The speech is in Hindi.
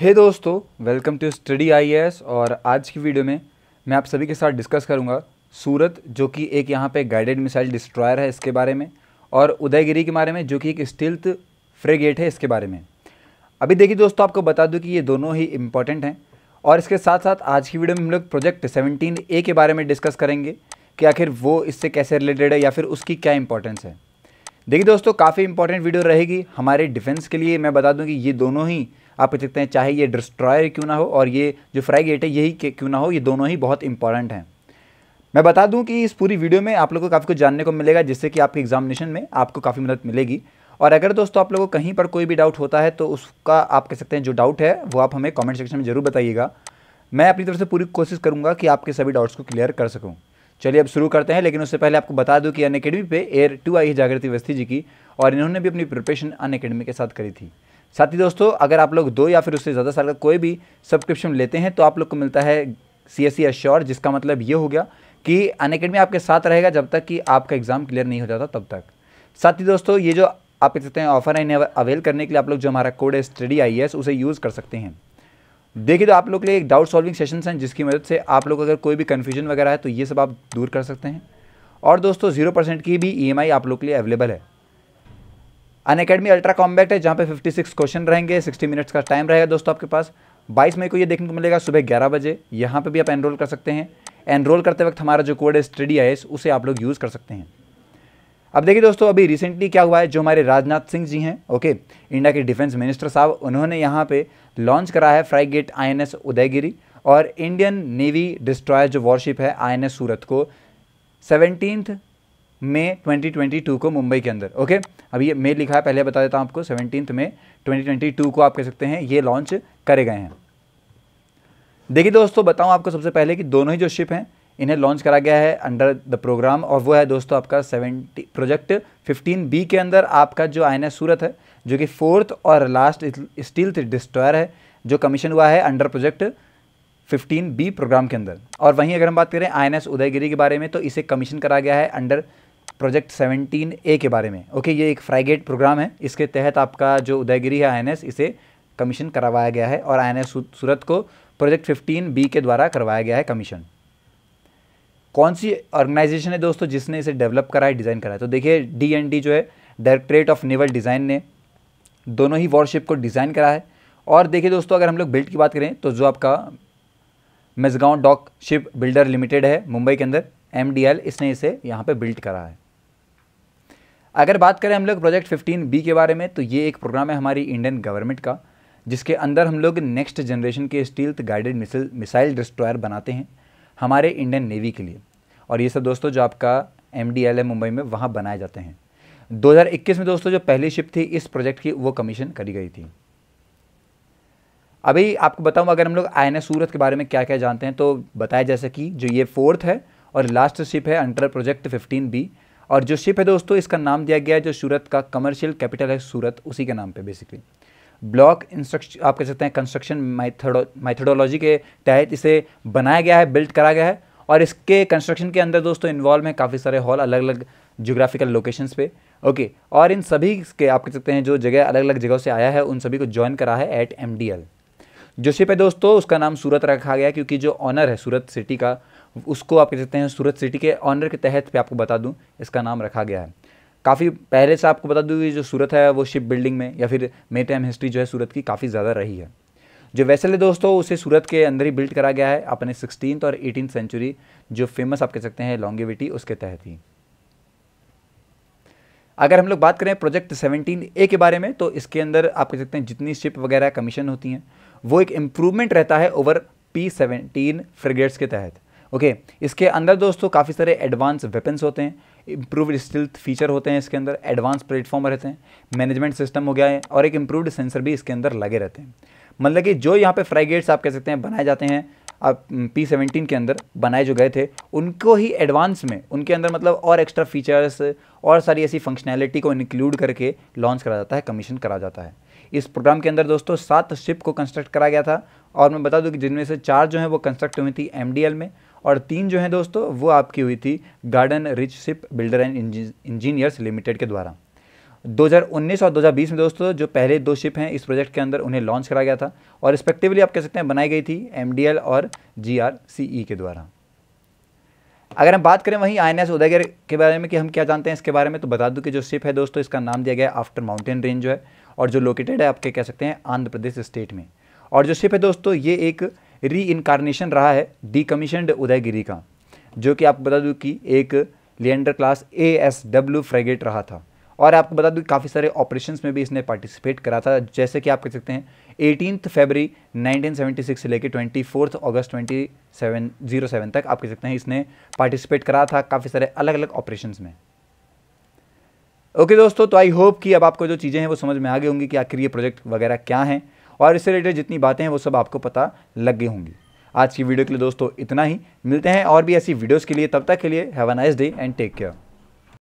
हे hey दोस्तों वेलकम टू स्टडी एस और आज की वीडियो में मैं आप सभी के साथ डिस्कस करूंगा सूरत जो कि एक यहाँ पे गाइडेड मिसाइल डिस्ट्रॉयर है इसके बारे में और उदयगिरी के बारे में जो कि एक स्टिल्थ फ्रेगेट है इसके बारे में अभी देखिए दोस्तों आपको बता दूँ कि ये दोनों ही इम्पॉर्टेंट हैं और इसके साथ साथ आज की वीडियो में हम लोग प्रोजेक्ट सेवनटीन ए के बारे में डिस्कस करेंगे कि आखिर वो इससे कैसे रिलेटेड है या फिर उसकी क्या इंपॉर्टेंस है देखिए दोस्तों काफ़ी इंपॉर्टेंट वीडियो रहेगी हमारे डिफेंस के लिए मैं बता दूं कि ये दोनों ही आप पूछ सकते हैं चाहे ये डिस्ट्रॉयर क्यों ना हो और ये जो फ्राइगेट है यही क्यों ना हो ये दोनों ही बहुत इंपॉर्टेंट हैं मैं बता दूं कि इस पूरी वीडियो में आप लोगों को काफ़ी कुछ जानने को मिलेगा जिससे कि आपके एग्जामिनेशन में आपको काफ़ी मदद मिलेगी और अगर दोस्तों आप लोगों को कहीं पर कोई भी डाउट होता है तो उसका आप कह सकते हैं जो डाउट है वो आप हमें कमेंट सेक्शन में ज़रूर बताइएगा मैं अपनी तरफ से पूरी कोशिश करूँगा कि आपके सभी डाउट्स को क्लियर कर सकूँ चलिए अब शुरू करते हैं लेकिन उससे पहले आपको बता दूँ कि अन पे एयर टू आई जागृति वस्ती जी की और इन्होंने भी अपनी प्रिपरेशन अन के साथ करी थी साथ ही दोस्तों अगर आप लोग दो या फिर उससे ज़्यादा साल का कोई भी सब्सक्रिप्शन लेते हैं तो आप लोग को मिलता है सी एस सी एश्योर जिसका मतलब ये हो गया कि अन अकेडमी आपके साथ रहेगा जब तक कि आपका एग्ज़ाम क्लियर नहीं हो जाता तब तक साथ ही दोस्तों ये जो आप देख सकते हैं ऑफर है इन्हें अवेल करने के लिए आप लोग जो हमारा कोड है स्टडी आई e उसे यूज़ कर सकते हैं देखिए तो आप लोग के लिए एक डाउट सॉल्विंग सेशन हैं जिसकी मदद से आप लोग अगर कोई भी कन्फ्यूजन वगैरह है तो ये सब आप दूर कर सकते हैं और दोस्तों जीरो परसेंट की भी ई e आप लोग के लिए अवेलेबल है अनकेडमी अकेडमी अल्ट्रा कॉम्बैक्ट है जहाँ पे 56 क्वेश्चन रहेंगे 60 मिनट्स का टाइम रहेगा दोस्तों आपके पास 22 मई को ये देखने को मिलेगा सुबह 11 बजे यहाँ पे भी आप एनरोल कर सकते हैं एनरोल करते वक्त हमारा जो कोड है स्टडी आई उसे आप लोग यूज़ कर सकते हैं अब देखिए दोस्तों अभी रिसेंटली क्या हुआ है जो हमारे राजनाथ सिंह जी हैं ओके इंडिया के डिफेंस मिनिस्टर साहब उन्होंने यहाँ पर लॉन्च करा है फ्राइगेट आईएनएस उदयगिरी और इंडियन नेवी डिस्ट्रॉयर जो वॉरशिप है आई सूरत को सेवनटीन्थ मई 2022 को मुंबई के अंदर ओके अभी ये मे लिखा है पहले बता देता हूँ आपको सेवनटीन में 2022 को आप कह सकते हैं ये लॉन्च करे गए हैं देखिए दोस्तों बताऊँ आपको सबसे पहले कि दोनों ही जो शिप हैं इन्हें लॉन्च करा गया है अंडर द प्रोग्राम और वो है दोस्तों आपका सेवेंटी प्रोजेक्ट फिफ्टीन बी के अंदर आपका जो आई सूरत है जो कि फोर्थ और लास्ट स्टील डिस्ट्रॉयर है जो कमीशन हुआ है अंडर प्रोजेक्ट 15 बी प्रोग्राम के अंदर और वहीं अगर हम बात करें आई एन उदयगिरी के बारे में तो इसे कमीशन करा गया है अंडर प्रोजेक्ट 17 ए के बारे में ओके ये एक फ्राइगेट प्रोग्राम है इसके तहत आपका जो उदयगिरी है आई इसे कमीशन करवाया गया है और आई सूरत को प्रोजेक्ट 15 बी के द्वारा करवाया गया है कमीशन कौन सी ऑर्गेनाइजेशन है दोस्तों जिसने इसे डेवलप करा है डिज़ाइन करा है तो देखिए डी एन डी जो है डायरेक्ट्रेट ऑफ नेवल डिज़ाइन ने दोनों ही वॉरशिप को डिज़ाइन करा है और देखिए दोस्तों अगर हम लोग बिल्ड की बात करें तो जो आपका Mazagon dock ship builder limited है मुंबई के अंदर एम इसने इसे यहाँ पर बिल्ट करा है अगर बात करें हम लोग प्रोजेक्ट फिफ्टीन बी के बारे में तो ये एक प्रोग्राम है हमारी इंडियन गवर्नमेंट का जिसके अंदर हम लोग नेक्स्ट जनरेशन के stealth guided missile missile destroyer बनाते हैं हमारे इंडियन नेवी के लिए और ये सब दोस्तों जो आपका एम डी एल मुंबई में वहाँ बनाए जाते हैं 2021 में दोस्तों जो पहली शिप थी इस प्रोजेक्ट की वो कमीशन करी गई थी अभी आपको बताऊं अगर हम लोग आई एन सूरत के बारे में क्या क्या जानते हैं तो बताया जैसे कि जो ये फोर्थ है और लास्ट शिप है अंडर प्रोजेक्ट 15 बी और जो शिप है दोस्तों इसका नाम दिया गया है जो सूरत का कमर्शियल कैपिटल है सूरत उसी के नाम पर बेसिकली ब्लॉक इंस्ट्रक्श आप कह सकते हैं कंस्ट्रक्शन माइथडो माइथडोलॉजी के तहत इसे बनाया गया है बिल्ड करा गया है और इसके कंस्ट्रक्शन के अंदर दोस्तों इन्वॉल्व हैं काफ़ी सारे हॉल अलग अलग जोग्राफिकल लोकेशंस पे ओके और इन सभी के आप कह सकते हैं जो जगह अलग अलग जगहों से आया है उन सभी को ज्वाइन करा है एट एम जो शिप है दोस्तों उसका नाम सूरत रखा गया क्योंकि जो ऑनर है सूरत सिटी का उसको आप कह सकते हैं सूरत सिटी के ऑनर के तहत पे आपको बता दूं इसका नाम रखा गया है काफ़ी पहले से आपको बता दूँ कि जो सूरत है वो शिप बिल्डिंग में या फिर मे टाइम हिस्ट्री जो है सूरत की काफ़ी ज़्यादा रही है जो वैसल है दोस्तों उसे सूरत के अंदर ही बिल्ड करा गया है अपने सिक्सटीन और एटीन सेंचुरी जो फेमस आप कह सकते हैं लॉन्गेविटी उसके तहत ही अगर हम लोग बात करें प्रोजेक्ट सेवनटीन ए के बारे में तो इसके अंदर आप कह सकते हैं जितनी शिप वगैरह कमीशन होती हैं वो एक इम्प्रूवमेंट रहता है ओवर पी सेवेंटीन फ्रिगेट्स के तहत ओके okay, इसके अंदर दोस्तों काफ़ी सारे एडवांस वेपन्स होते हैं इम्प्रूवड स्टिल्थ फीचर होते हैं इसके अंदर एडवांस प्लेटफॉर्म रहते हैं मैनेजमेंट सिस्टम हो गया है और एक इम्प्रूवड सेंसर भी इसके अंदर लगे रहते हैं मतलब कि जो यहाँ पे फ्राइगेट्स आप कह सकते हैं बनाए जाते हैं आप पी सेवेंटीन के अंदर बनाए जो गए थे उनको ही एडवांस में उनके अंदर मतलब और एक्स्ट्रा फीचर्स और सारी ऐसी फंक्शनैलिटी को इंक्लूड करके लॉन्च करा जाता है कमीशन करा जाता है इस प्रोग्राम के अंदर दोस्तों सात शिप को कंस्ट्रक्ट करा गया था और मैं बता दूं कि जिनमें से चार जो हैं वो कंस्ट्रक्ट हुई थी एम में और तीन जो हैं दोस्तों वो आपकी हुई थी Garden Reach ship builder and engineers limited के द्वारा 2019 और 2020 में दोस्तों जो पहले दो शिप हैं इस प्रोजेक्ट के अंदर उन्हें लॉन्च करा गया था और रिस्पेक्टिवली आप कह सकते हैं बनाई गई थी एम और जी e के द्वारा अगर हम बात करें वहीं आई एन उदयगर के बारे में कि हम क्या जानते हैं इसके बारे में तो बता दूं कि जो शिप है दोस्तों इसका नाम दिया गया आफ्टर माउंटेन रेंज जो है और जो लोकेटेड है आपके कह सकते हैं आंध्र प्रदेश स्टेट में और जो शिप है दोस्तों ये एक री इनकारनेशन रहा है कमीशनड उदयगिरी का जो कि आपको बता दूँ कि एक Leander class A S W frigate रहा था और आपको बता दूँ काफ़ी सारे ऑपरेशन में भी इसने पार्टिसिपेट करा था जैसे कि आप कह सकते हैं एटीन फेबरी 1976 से लेकर twenty fourth August twenty seven zero seven तक आप कह सकते हैं इसने पार्टिसिपेट करा था काफ़ी सारे अलग अलग ऑपरेशन में ओके okay दोस्तों तो आई होप कि अब आपको जो चीज़ें हैं वो समझ में आ गई होंगी कि आखिर ये प्रोजेक्ट वगैरह क्या हैं और इससे रिलेटेड जितनी बातें हैं वो सब आपको पता लग गई होंगी आज की वीडियो के लिए दोस्तों इतना ही मिलते हैं और भी ऐसी वीडियोज़ के लिए तब तक के लिए have a nice day and take care